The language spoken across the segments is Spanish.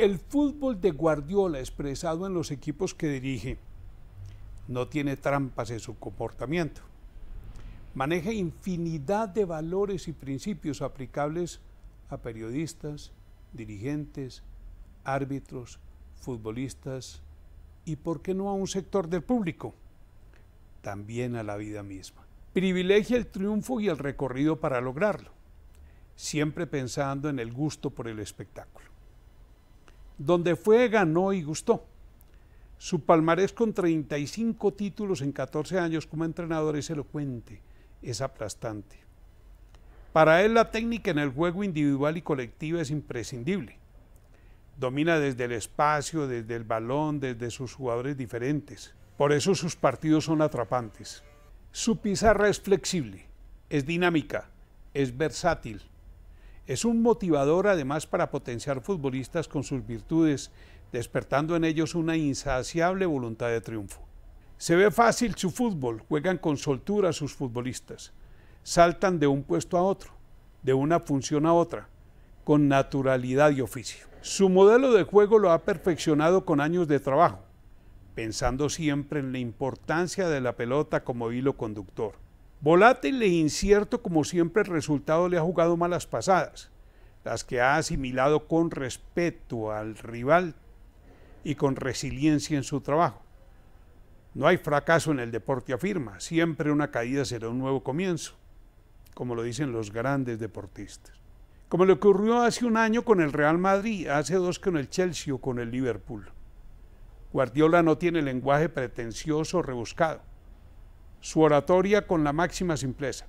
El fútbol de Guardiola expresado en los equipos que dirige no tiene trampas en su comportamiento. Maneja infinidad de valores y principios aplicables a periodistas, dirigentes, árbitros, futbolistas y, ¿por qué no, a un sector del público? También a la vida misma. Privilegia el triunfo y el recorrido para lograrlo, siempre pensando en el gusto por el espectáculo donde fue, ganó y gustó. Su palmarés con 35 títulos en 14 años como entrenador es elocuente, es aplastante. Para él la técnica en el juego individual y colectivo es imprescindible. Domina desde el espacio, desde el balón, desde sus jugadores diferentes. Por eso sus partidos son atrapantes. Su pizarra es flexible, es dinámica, es versátil, es un motivador además para potenciar futbolistas con sus virtudes, despertando en ellos una insaciable voluntad de triunfo. Se ve fácil su fútbol, juegan con soltura sus futbolistas, saltan de un puesto a otro, de una función a otra, con naturalidad y oficio. Su modelo de juego lo ha perfeccionado con años de trabajo, pensando siempre en la importancia de la pelota como hilo conductor Volátil e incierto como siempre el resultado le ha jugado malas pasadas, las que ha asimilado con respeto al rival y con resiliencia en su trabajo. No hay fracaso en el deporte, afirma, siempre una caída será un nuevo comienzo, como lo dicen los grandes deportistas. Como le ocurrió hace un año con el Real Madrid, hace dos con el Chelsea o con el Liverpool. Guardiola no tiene lenguaje pretencioso rebuscado su oratoria con la máxima simpleza.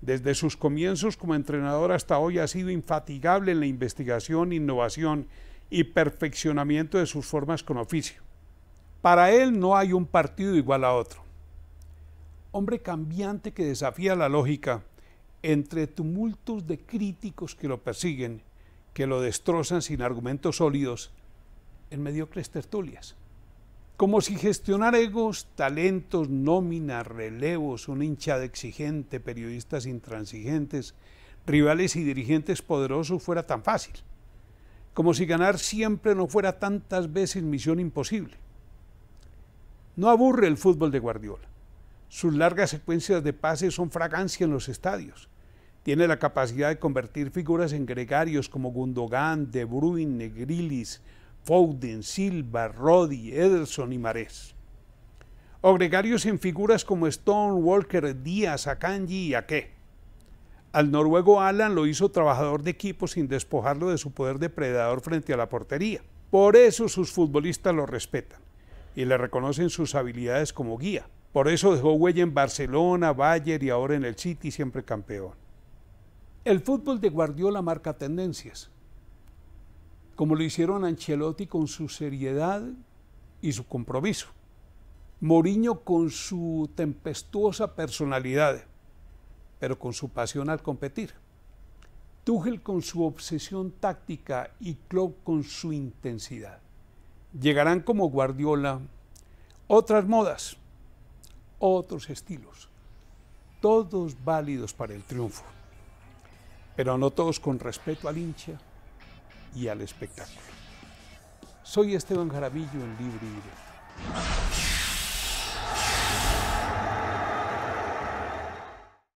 Desde sus comienzos como entrenador hasta hoy ha sido infatigable en la investigación, innovación y perfeccionamiento de sus formas con oficio. Para él no hay un partido igual a otro. Hombre cambiante que desafía la lógica entre tumultos de críticos que lo persiguen, que lo destrozan sin argumentos sólidos en mediocres tertulias. Como si gestionar egos, talentos, nóminas, relevos, una hinchada exigente, periodistas intransigentes, rivales y dirigentes poderosos fuera tan fácil. Como si ganar siempre no fuera tantas veces misión imposible. No aburre el fútbol de Guardiola. Sus largas secuencias de pases son fragancia en los estadios. Tiene la capacidad de convertir figuras en gregarios como Gundogan, De Bruyne, negrilis Foden, Silva, Rodi, Ederson y Marés. O gregarios en figuras como Stone, Walker, Díaz, Akanji y Ake. Al noruego Alan lo hizo trabajador de equipo sin despojarlo de su poder depredador frente a la portería. Por eso sus futbolistas lo respetan y le reconocen sus habilidades como guía. Por eso dejó huella en Barcelona, Bayern y ahora en el City, siempre campeón. El fútbol de Guardiola marca tendencias como lo hicieron Ancelotti con su seriedad y su compromiso, Moriño con su tempestuosa personalidad, pero con su pasión al competir, Tuchel con su obsesión táctica y Klopp con su intensidad. Llegarán como Guardiola otras modas, otros estilos, todos válidos para el triunfo, pero no todos con respeto al hincha y al espectáculo. Soy Esteban Jaravillo en Libre